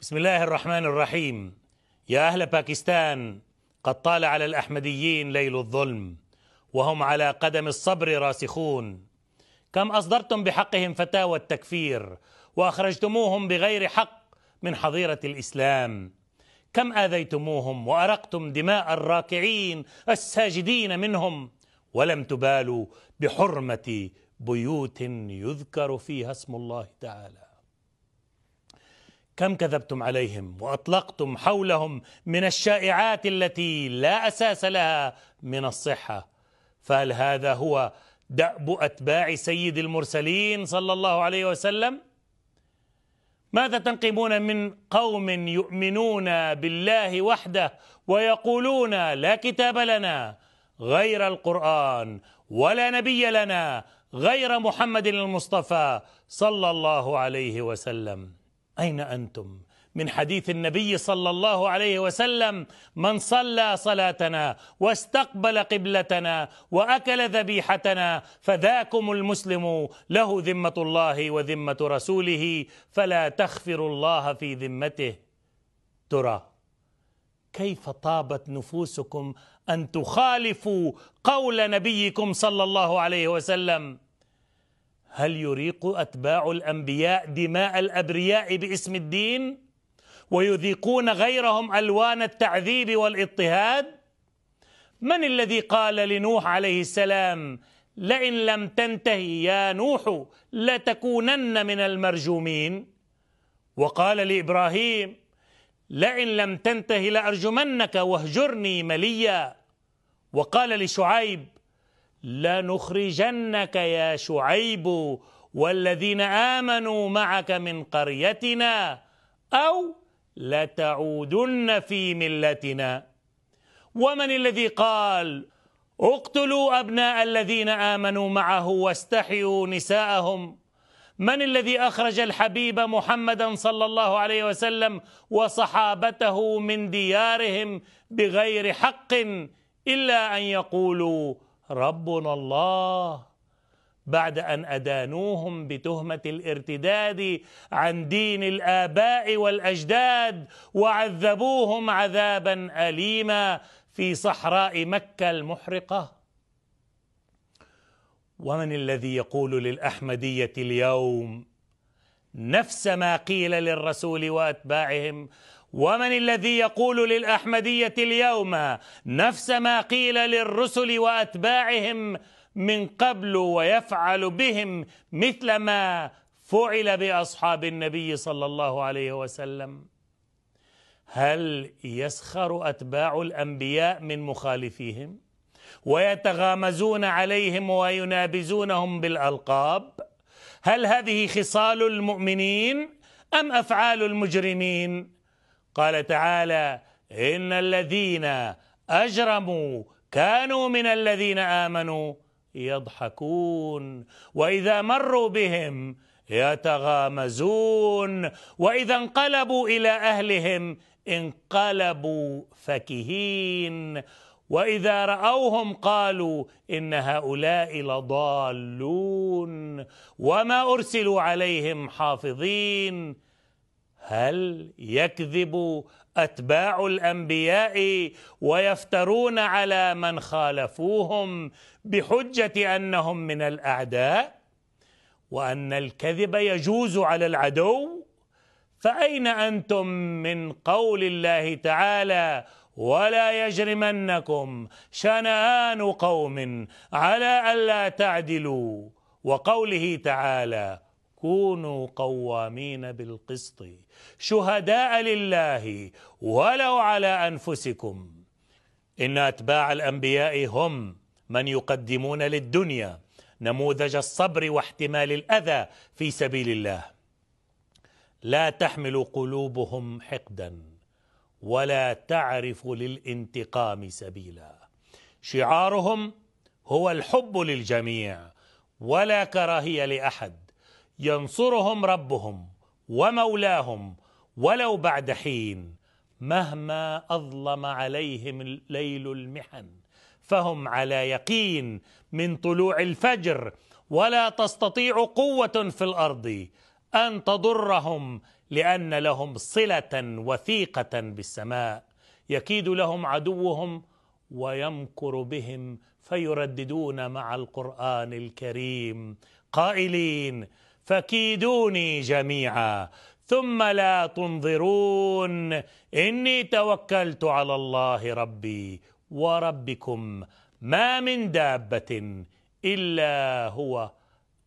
بسم الله الرحمن الرحيم يا أهل باكستان قد طال على الأحمديين ليل الظلم وهم على قدم الصبر راسخون كم أصدرتم بحقهم فتاوى التكفير وأخرجتموهم بغير حق من حظيرة الإسلام كم آذيتموهم وأرقتم دماء الراكعين الساجدين منهم ولم تبالوا بحرمة بيوت يذكر فيها اسم الله تعالى كم كذبتم عليهم واطلقتم حولهم من الشائعات التي لا اساس لها من الصحه فهل هذا هو دأب اتباع سيد المرسلين صلى الله عليه وسلم ماذا تنقمون من قوم يؤمنون بالله وحده ويقولون لا كتاب لنا غير القران ولا نبي لنا غير محمد المصطفى صلى الله عليه وسلم أين أنتم من حديث النبي صلى الله عليه وسلم من صلى صلاتنا واستقبل قبلتنا واكل ذبيحتنا فذاكم المسلم له ذمه الله وذمه رسوله فلا تخفر الله في ذمته ترى كيف طابت نفوسكم ان تخالفوا قول نبيكم صلى الله عليه وسلم هل يريق أتباع الأنبياء دماء الأبرياء باسم الدين ويذيقون غيرهم ألوان التعذيب والاضطهاد من الذي قال لنوح عليه السلام لئن لم تنتهي يا نوح لتكونن من المرجومين وقال لابراهيم لئن لم تنته لارجمنك واهجرني مليا وقال لشعيب لنخرجنك يا شعيب والذين امنوا معك من قريتنا او لتعودن في ملتنا ومن الذي قال اقتلوا ابناء الذين امنوا معه واستحيوا نساءهم من الذي اخرج الحبيب محمدا صلى الله عليه وسلم وصحابته من ديارهم بغير حق الا ان يقولوا ربنا الله بعد أن أدانوهم بتهمة الارتداد عن دين الآباء والأجداد وعذبوهم عذابا أليما في صحراء مكة المحرقة ومن الذي يقول للأحمدية اليوم نفس ما قيل للرسول وأتباعهم ومن الذي يقول للأحمدية اليوم نفس ما قيل للرسل وأتباعهم من قبل ويفعل بهم مثل ما فعل بأصحاب النبي صلى الله عليه وسلم هل يسخر أتباع الأنبياء من مخالفيهم ويتغامزون عليهم وينابزونهم بالألقاب هل هذه خصال المؤمنين أم أفعال المجرمين قال تعالى إن الذين أجرموا كانوا من الذين آمنوا يضحكون وإذا مروا بهم يتغامزون وإذا انقلبوا إلى أهلهم انقلبوا فكهين واذا راوهم قالوا ان هؤلاء لضالون وما ارسلوا عليهم حافظين هل يكذب اتباع الانبياء ويفترون على من خالفوهم بحجه انهم من الاعداء وان الكذب يجوز على العدو فاين انتم من قول الله تعالى ولا يجرمنكم شنآن قوم على ألا تعدلوا وقوله تعالى كونوا قوامين بالقسط شهداء لله ولو على انفسكم ان اتباع الانبياء هم من يقدمون للدنيا نموذج الصبر واحتمال الاذى في سبيل الله لا تحمل قلوبهم حقدا ولا تعرف للانتقام سبيلا شعارهم هو الحب للجميع ولا كراهيه لاحد ينصرهم ربهم ومولاهم ولو بعد حين مهما اظلم عليهم ليل المحن فهم على يقين من طلوع الفجر ولا تستطيع قوه في الارض ان تضرهم لان لهم صله وثيقه بالسماء يكيد لهم عدوهم ويمكر بهم فيرددون مع القران الكريم قائلين فكيدوني جميعا ثم لا تنظرون اني توكلت على الله ربي وربكم ما من دابه الا هو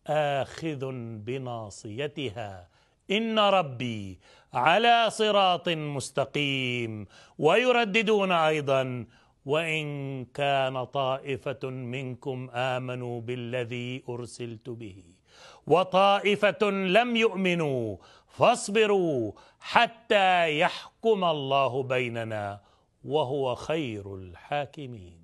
اخذ بناصيتها ان ربي على صراط مستقيم ويرددون ايضا وان كان طائفه منكم امنوا بالذي ارسلت به وطائفة لم يؤمنوا فاصبروا حتى يحكم الله بيننا وهو خير الحاكمين